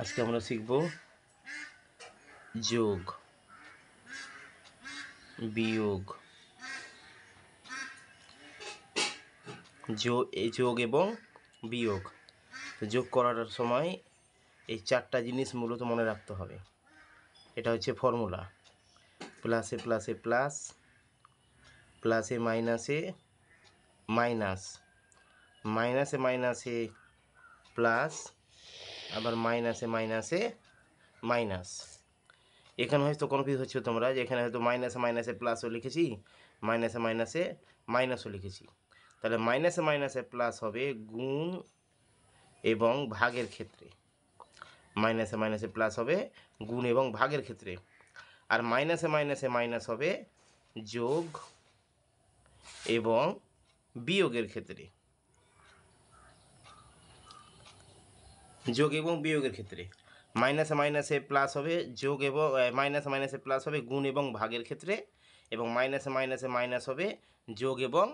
আজকে আমরা শিখব যোগ বিয়োগ যোগ এবং বিয়োগ যোগ করার সময় এই চারটা জিনিস মূলত মনে রাখতে হবে এটা হচ্ছে ফর্মুলা প্লাসে প্লাসে প্লাস প্লাসে মাইনাসে মাইনাস মাইনাসে মাইনাসে প্লাস আবার মাইনাসে মাইনাসে মাইনাস এখানে হয়তো কনফিউজ হচ্ছে তোমরা যে এখানে হয়তো মাইনাসে মাইনাসে প্লাসও লিখেছি মাইনাসে মাইনাসে মাইনাসও লিখেছি তাহলে মাইনাসে মাইনাসে প্লাস হবে গুণ এবং ভাগের ক্ষেত্রে মাইনাসে মাইনাসে প্লাস হবে গুণ এবং ভাগের ক্ষেত্রে আর মাইনাসে মাইনাসে মাইনাস হবে যোগ এবং বিয়োগের ক্ষেত্রে যোগ এবং বিয়োগের ক্ষেত্রে মাইনাসে মাইনাসে প্লাস হবে যোগ এবং মাইনাসে মাইনাসে প্লাস হবে গুণ এবং ভাগের ক্ষেত্রে এবং মাইনাসে মাইনাসে মাইনাস হবে যোগ এবং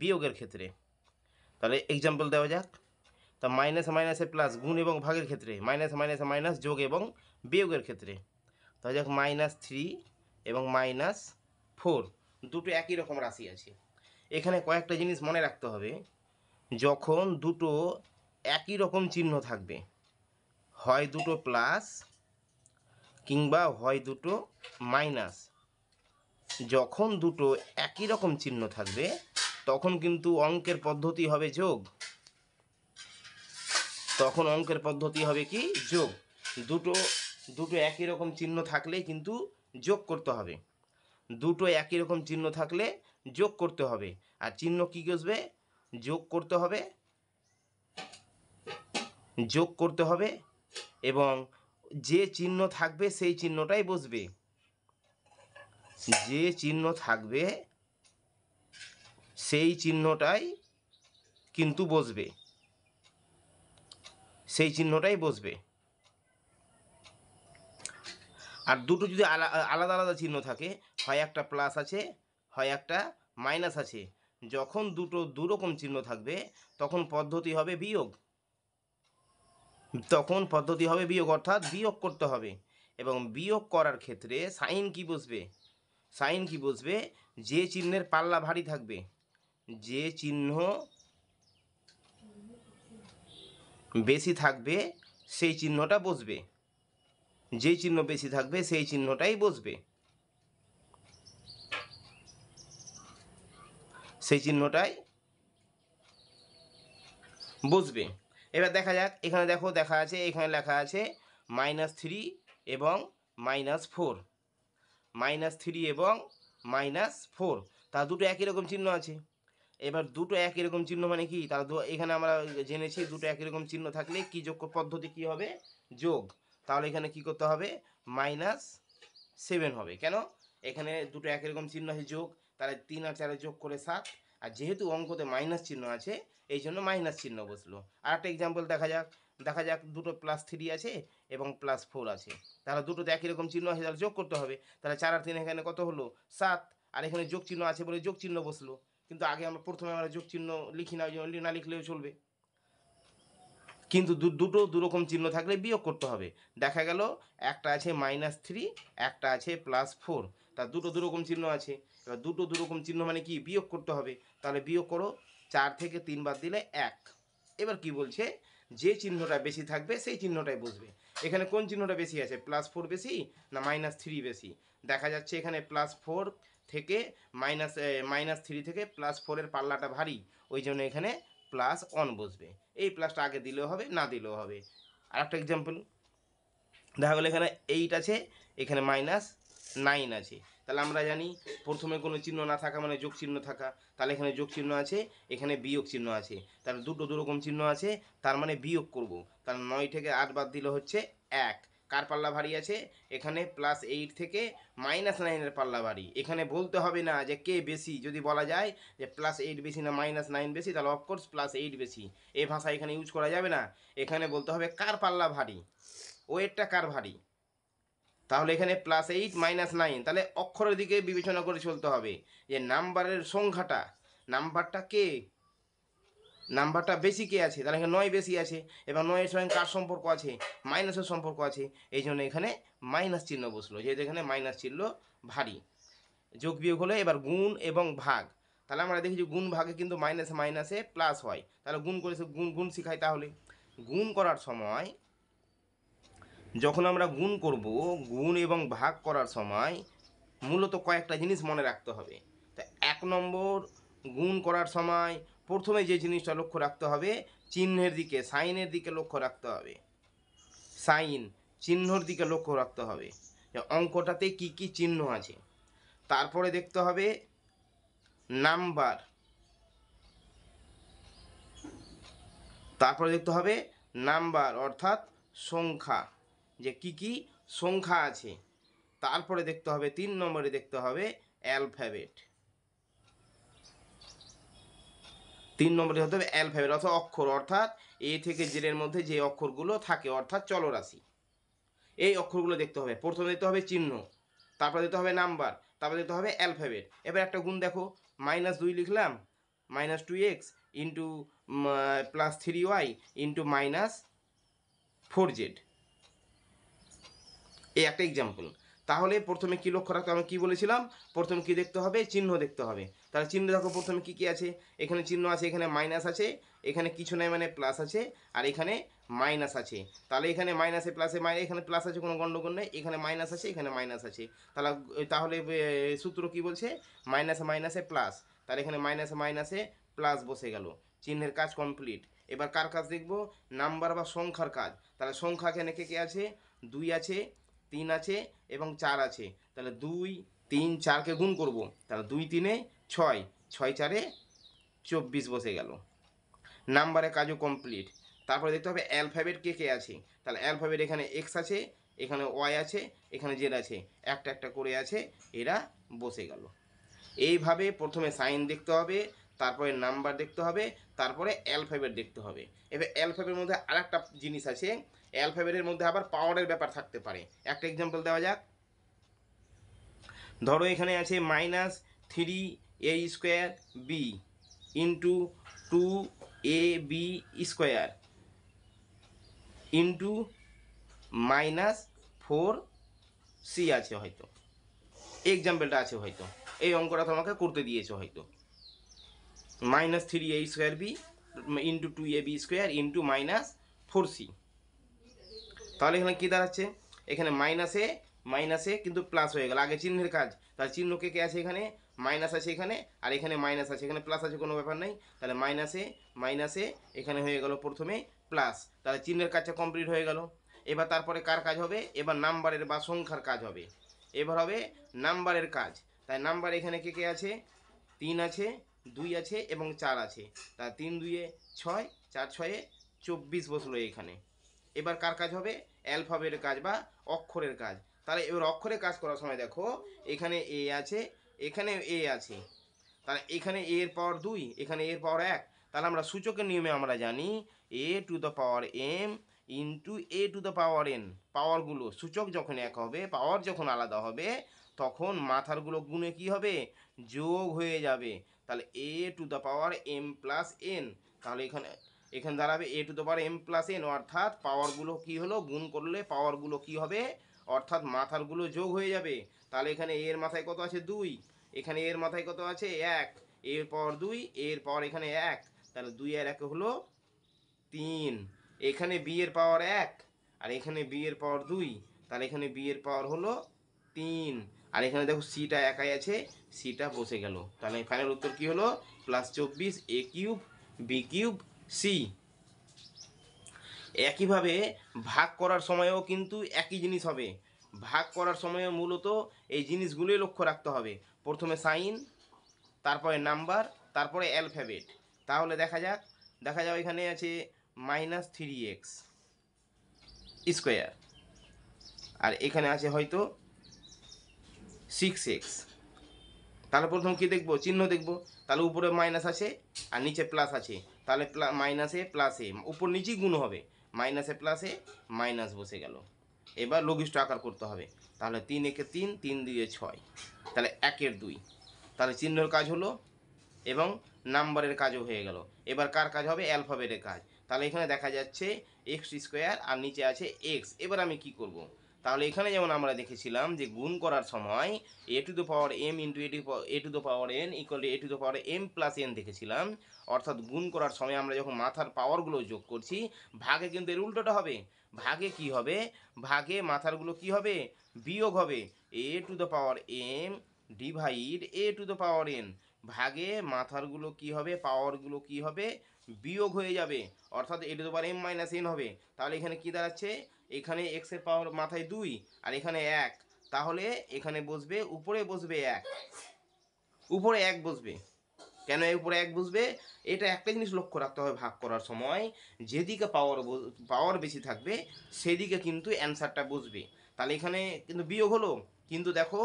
বিয়োগের ক্ষেত্রে তাহলে এক্সাম্পল দেওয়া যাক তা মাইনাসে মাইনাসে প্লাস গুণ এবং ভাগের ক্ষেত্রে মাইনাসে মাইনাসে মাইনাস যোগ এবং বিয়োগের ক্ষেত্রে তাহলে যাক মাইনাস থ্রি এবং মাইনাস ফোর দুটো একই রকম রাশি আছে এখানে কয়েকটা জিনিস মনে রাখতে হবে যখন দুটো একই রকম চিহ্ন থাকবে হয় দুটো প্লাস কিংবা হয় দুটো মাইনাস যখন দুটো একই রকম চিহ্ন থাকবে তখন কিন্তু অঙ্কের পদ্ধতি হবে যোগ তখন অঙ্কের পদ্ধতি হবে কি যোগ দুটো দুটো একই রকম চিহ্ন থাকলে কিন্তু যোগ করতে হবে দুটো একই রকম চিহ্ন থাকলে যোগ করতে হবে আর চিহ্ন কী বসবে যোগ করতে হবে যোগ করতে হবে এবং যে চিহ্ন থাকবে সেই চিহ্নটাই বসবে যে চিহ্ন থাকবে সেই চিহ্নটাই কিন্তু বসবে সেই চিহ্নটাই বসবে আর দুটো যদি আলাদা আলাদা চিহ্ন থাকে হয় একটা প্লাস আছে হয় একটা মাইনাস আছে যখন দুটো দুরকম চিহ্ন থাকবে তখন পদ্ধতি হবে বিয়োগ তখন পদ্ধতি হবে বিয়োগ অর্থাৎ বিয়োগ করতে হবে এবং বিয়োগ করার ক্ষেত্রে সাইন কি বসবে সাইন কি বসবে যে চিহ্নের পাল্লা ভারী থাকবে যে চিহ্ন বেশি থাকবে সেই চিহ্নটা বসবে যে চিহ্ন বেশি থাকবে সেই চিহ্নটাই বসবে সেই চিহ্নটাই বসবে এবার দেখা যাক এখানে দেখো দেখা আছে এখানে লেখা আছে মাইনাস থ্রি এবং মাইনাস ফোর মাইনাস থ্রি এবং মাইনাস ফোর তা দুটো একই রকম চিহ্ন আছে এবার দুটো একই রকম চিহ্ন মানে কি তার এখানে আমরা জেনেছি দুটো একই রকম চিহ্ন থাকলে কি যোগ পদ্ধতি কি হবে যোগ তাহলে এখানে কি করতে হবে মাইনাস সেভেন হবে কেন এখানে দুটো একই রকম চিহ্ন আছে যোগ তাহলে তিন আর চারে যোগ করে সাত আর যেহেতু অঙ্কতে মাইনাস চিহ্ন আছে এই জন্য মাইনাস চিহ্ন বসলো আর একটা এক্সাম্পল দেখা যাক দেখা যাক দুটো প্লাস থ্রি আছে এবং প্লাস ফোর আছে তাহলে দুটোতে একই রকম চিহ্ন আছে তাহলে যোগ করতে হবে তাহলে চার আর তিন এখানে কত হলো সাত আর এখানে যোগ চিহ্ন আছে বলে যোগ চিহ্ন বসলো কিন্তু আগে আমরা প্রথমে আমরা যোগ চিহ্ন লিখি না না লিখলেও চলবে কিন্তু দুটো দুরকম চিহ্ন থাকলে বিয়োগ করতে হবে দেখা গেল একটা আছে মাইনাস থ্রি একটা আছে প্লাস ফোর তার দুটো দুরকম চিহ্ন আছে এবার দুটো দুরকম চিহ্ন মানে কি বিয়োগ করতে হবে তাহলে বিয়োগ করো চার থেকে তিন বাদ দিলে এক এবার কি বলছে যে চিহ্নটা বেশি থাকবে সেই চিহ্নটাই বসবে এখানে কোন চিহ্নটা বেশি আছে প্লাস ফোর বেশি না মাইনাস থ্রি বেশি দেখা যাচ্ছে এখানে প্লাস ফোর থেকে মাইনাস মাইনাস থ্রি থেকে প্লাস ফোরের পাল্লাটা ভারী ওই জন্য এখানে প্লাস অন বসবে এই প্লাসটা আগে দিলেও হবে না দিলেও হবে আর একটা এক্সাম্পল দেখা গেলো এখানে এইট আছে এখানে মাইনাস নাইন আছে তাহলে আমরা জানি প্রথমে কোনো চিহ্ন না থাকা মানে যোগ চিহ্ন থাকা তাহলে এখানে যোগ চিহ্ন আছে এখানে বিয়োগ চিহ্ন আছে তাহলে দুটো দুরকম চিহ্ন আছে তার মানে বিয়োগ করব তাহলে নয় থেকে আট বাদ দিলে হচ্ছে এক কার পাল্লা ভারী আছে এখানে প্লাস এইট থেকে মাইনাস নাইনের পাল্লা ভারী এখানে বলতে হবে না যে কে বেশি যদি বলা যায় যে প্লাস এইট বেশি না মাইনাস নাইন বেশি তাহলে অফকোর্স প্লাস এইট বেশি এই ভাষা এখানে ইউজ করা যাবে না এখানে বলতে হবে কার পাল্লা ভারী ওয়েটটা কার ভারী তাহলে এখানে প্লাস এইট মাইনাস নাইন তাহলে অক্ষরের দিকে বিবেচনা করে চলতে হবে যে নাম্বারের সংখ্যাটা নাম্বারটা কে নাম্বারটা বেশি কে আছে তাহলে এখানে নয় বেশি আছে এবং নয়ের সঙ্গে কার সম্পর্ক আছে মাইনাসের সম্পর্ক আছে এই জন্য এখানে মাইনাস চিহ্ন বসলো যেহেতু এখানে মাইনাস চিহ্ন ভারী যোগ বিয়োগ হলো এবার গুণ এবং ভাগ তাহলে আমরা দেখি যে গুণ ভাগে কিন্তু মাইনাসে মাইনাসে প্লাস হয় তাহলে গুণ করে গুণ গুণ শিখাই তাহলে গুণ করার সময় যখন আমরা গুণ করব গুণ এবং ভাগ করার সময় মূলত কয়েকটা জিনিস মনে রাখতে হবে তো এক নম্বর গুণ করার সময় প্রথমে যে জিনিসটা লক্ষ্য রাখতে হবে চিহ্নের দিকে সাইনের দিকে লক্ষ্য রাখতে হবে সাইন চিহ্নর দিকে লক্ষ্য রাখতে হবে যে অঙ্কটাতে কি কি চিহ্ন আছে তারপরে দেখতে হবে নাম্বার তারপরে দেখতে হবে নাম্বার অর্থাৎ সংখ্যা যে কি কি সংখ্যা আছে তারপরে দেখতে হবে তিন নম্বরে দেখতে হবে অ্যালফাবেট তিন নম্বরে হতে হবে অ্যালফাবেট অর্থাৎ অক্ষর অর্থাৎ এ থেকে জেডের মধ্যে যে অক্ষরগুলো থাকে অর্থাৎ চলরাশি এই অক্ষরগুলো দেখতে হবে প্রথমে দিতে হবে চিহ্ন তারপরে দিতে হবে নাম্বার তারপরে দিতে হবে অ্যালফাবেট এবার একটা গুণ দেখো মাইনাস দুই লিখলাম minus two x into plus three y into minus four z এই একটা এক্সাম্পল তাহলে প্রথমে কি লক্ষ্য রাখতে আমি কি বলেছিলাম প্রথমে কি দেখতে হবে চিহ্ন দেখতে হবে তাহলে চিহ্ন দেখো প্রথমে কি কি আছে এখানে চিহ্ন আছে এখানে মাইনাস আছে এখানে কিছু নাই মানে প্লাস আছে আর এখানে মাইনাস আছে তাহলে এখানে মাইনাসে প্লাসে মাই এখানে প্লাস আছে কোনো গণ্ডগোল নেই এখানে মাইনাস আছে এখানে মাইনাস আছে তাহলে তাহলে সূত্র কি বলছে মাইনাসে মাইনাসে প্লাস তাহলে এখানে মাইনাসে মাইনাসে প্লাস বসে গেল চিহ্নের কাজ কমপ্লিট এবার কার কাজ দেখব নাম্বার বা সংখ্যার কাজ তাহলে সংখ্যা এখানে কে কে আছে দুই আছে তিন আছে এবং চার আছে তাহলে দুই তিন চারকে গুণ করব তাহলে দুই তিনে ছয় ছয় চারে চব্বিশ বসে গেল নাম্বারে কাজও কমপ্লিট তারপরে দেখতে হবে অ্যালফাবেট কে কে আছে তাহলে অ্যালফাবেট এখানে এক্স আছে এখানে ওয়াই আছে এখানে জেড আছে একটা একটা করে আছে এরা বসে গেল এইভাবে প্রথমে সাইন দেখতে হবে তারপরে নাম্বার দেখতে হবে তারপরে অ্যালফাবেট দেখতে হবে এবার অ্যালফাবেটের মধ্যে আর একটা জিনিস আছে অ্যালফাবেটের মধ্যে আবার পাওয়ারের ব্যাপার থাকতে পারে একটা এক্সাম্পল দেওয়া যাক ধরো এখানে আছে minus three a square b into two a b square into minus four c আছে হয়তো এক্সাম্পলটা আছে হয়তো এই অঙ্কটা তোমাকে করতে দিয়েছে হয়তো minus three a square b into two a b square into minus four c তাহলে এখানে কী দাঁড়াচ্ছে এখানে মাইনাসে মাইনাসে কিন্তু প্লাস হয়ে গেল আগে চিহ্নের কাজ তার চিহ্নকে কে আছে এখানে মাইনাস আছে এখানে আর এখানে মাইনাস আছে এখানে প্লাস আছে কোনো ব্যাপার নেই তাহলে মাইনাসে মাইনাসে এখানে হয়ে গেল প্রথমে প্লাস তাহলে চিহ্নের কাজটা কমপ্লিট হয়ে গেল এবার তারপরে কার কাজ হবে এবার নাম্বারের বা সংখ্যার কাজ হবে এবার হবে নাম্বারের কাজ তাই নাম্বার এখানে কে কে আছে তিন আছে দুই আছে এবং চার আছে তা তিন দুইয়ে ছয় চার ছয়ে চব্বিশ বসলো এখানে এবার কার কাজ হবে অ্যালফাবেটের কাজ বা অক্ষরের কাজ তাহলে এবার অক্ষরে কাজ করার সময় দেখো এখানে এ আছে এখানে এ আছে তাহলে এখানে এ এর পাওয়ার দুই এখানে এর পাওয়ার এক তাহলে আমরা সূচকের নিয়মে আমরা জানি a to the power m into a to the power n পাওয়ারগুলো সূচক যখন এক হবে পাওয়ার যখন আলাদা হবে তখন মাথারগুলো গুণে কি হবে যোগ হয়ে যাবে তাহলে a to the power m plus n তাহলে এখানে এখানে দাঁড়াবে a to the power m plus n অর্থাৎ পাওয়ারগুলো কি হলো গুণ করলে পাওয়ারগুলো কি হবে অর্থাৎ মাথারগুলো যোগ হয়ে যাবে তাহলে এখানে এ এর মাথায় কত আছে দুই এখানে এর মাথায় কত আছে এক এর পাওয়ার দুই এর পাওয়ার এখানে এক তাহলে দুই আর এক হলো তিন এখানে বি এর পাওয়ার এক আর এখানে বি এর পাওয়ার দুই তাহলে এখানে বি এর পাওয়ার হলো তিন আর এখানে দেখো সিটা একাই আছে সিটা বসে গেল তাহলে ফাইনাল উত্তর কি হলো প্লাস চব্বিশ a cube b cube c একইভাবে ভাগ করার সময়েও কিন্তু একই জিনিস হবে ভাগ করার সময়ে মূলত এই জিনিসগুলোই লক্ষ্য রাখতে হবে প্রথমে সাইন তারপরে নাম্বার তারপরে অ্যালফাবেট তাহলে দেখা যাক দেখা যাক এখানে আছে মাইনাস থ্রি এক্স স্কোয়ার আর এখানে আছে হয়তো সিক্স এক্স তাহলে প্রথম কী দেখবো চিহ্ন দেখবো তাহলে উপরে মাইনাস আছে আর নিচে প্লাস আছে তাহলে মাইনাসে প্লাসে উপর নিচেই গুণ হবে মাইনাসে প্লাসে মাইনাস বসে গেল এবার লঘিষ্ঠ আকার করতে হবে তাহলে তিন একে তিন তিন দুয়ে ছয় তাহলে একের দুই তাহলে চিহ্নর কাজ হলো এবং নাম্বারের কাজও হয়ে গেল এবার কার কাজ হবে অ্যালফাবেটের কাজ তাহলে এখানে দেখা যাচ্ছে এক্স স্কোয়ার আর নিচে আছে এক্স এবার আমি কি করব। তাহলে এখানে যেমন আমরা দেখেছিলাম যে গুণ করার সময় a to the power m into a to a to the power n equal to a to the power m plus n দেখেছিলাম অর্থাৎ গুণ করার সময় আমরা যখন মাথার পাওয়ারগুলো যোগ করছি ভাগে কিন্তু এর উল্টোটা হবে ভাগে কি হবে ভাগে মাথারগুলো কি হবে বিয়োগ হবে a to the power m divide a to the power n ভাগে মাথারগুলো কি হবে পাওয়ারগুলো কি হবে বিয়োগ হয়ে যাবে অর্থাৎ a to the power m minus n হবে তাহলে এখানে কী দাঁড়াচ্ছে এখানে এক্সের পাওয়ার মাথায় দুই আর এখানে এক তাহলে এখানে বসবে উপরে বসবে এক উপরে এক বসবে কেন এর উপরে এক বুঝবে এটা একটা জিনিস লক্ষ্য রাখতে হবে ভাগ করার সময় যেদিকে পাওয়ার পাওয়ার বেশি থাকবে সেদিকে কিন্তু অ্যান্সারটা বুঝবে তাহলে এখানে কিন্তু বিয়োগ হলো কিন্তু দেখো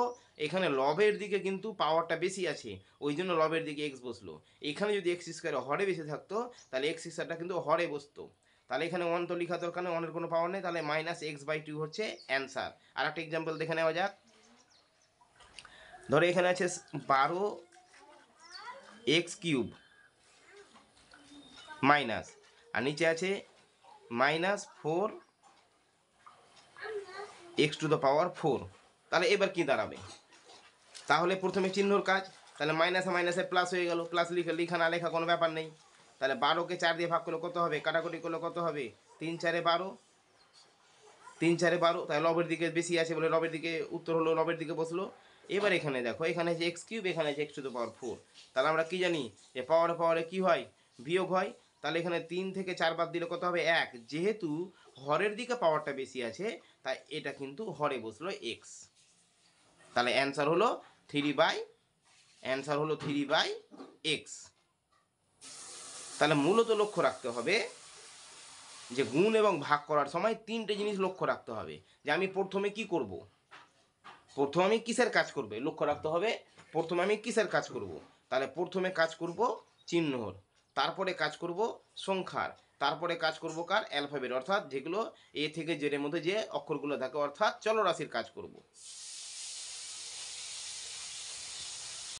এখানে লবের দিকে কিন্তু পাওয়ারটা বেশি আছে ওই জন্য লবের দিকে এক্স বসলো এখানে যদি এক্স স্কোয়ারে হরে বেশি থাকতো তাহলে এক্স স্কোয়ারটা কিন্তু হরে বসতো তাহলে এখানে ওয়ান তো লিখা দরকার নেই ওয়ানের কোনো পাওয়ার নেই তাহলে মাইনাস এক্স বাই টু হচ্ছে অ্যান্সার আর একটা এক্সাম্পল দেখে নেওয়া যাক ধরো এখানে আছে বারো এক্স কিউব মাইনাস আর নিচে আছে minus four x to the power four তাহলে এবার কি দাঁড়াবে তাহলে প্রথমে চিহ্নর কাজ তাহলে মাইনাসে মাইনাসে প্লাস হয়ে গেল প্লাস লিখে লিখা না লেখা কোনো ব্যাপার নেই তাহলে বারোকে চার দিয়ে ভাগ করলে কত হবে কাটাকুটি করলে কত হবে তিন চারে বারো তিন চারে বারো তাহলে লবের দিকে বেশি আছে বলে রবের দিকে উত্তর হলো রবের দিকে বসলো এবার এখানে দেখো এখানে আছে এক্স কিউব এখানে আছে x to the power four তাহলে আমরা কী জানি যে পাওয়ারে পাওয়ারে কী হয় বিয়োগ হয় তাহলে এখানে তিন থেকে চার বাদ দিলে কত হবে এক যেহেতু হরের দিকে পাওয়ারটা বেশি আছে তাই এটা কিন্তু হরে বসলো এক্স তাহলে অ্যান্সার হলো থ্রি বাই অ্যান্সার হলো থ্রি বাই এক্স তাহলে মূলত লক্ষ্য রাখতে হবে যে গুণ এবং ভাগ করার সময় তিনটে জিনিস লক্ষ্য রাখতে হবে যে আমি প্রথমে কি করব। প্রথমে আমি কিসের কাজ করবে লক্ষ্য রাখতে হবে প্রথমে আমি কিসের কাজ করব। তাহলে প্রথমে কাজ করব চিহ্নর তারপরে কাজ করব সংখ্যার তারপরে কাজ করব কার অ্যালফাবেট অর্থাৎ যেগুলো এ থেকে জেরের মধ্যে যে অক্ষরগুলো থাকে অর্থাৎ চলরাশির কাজ করব।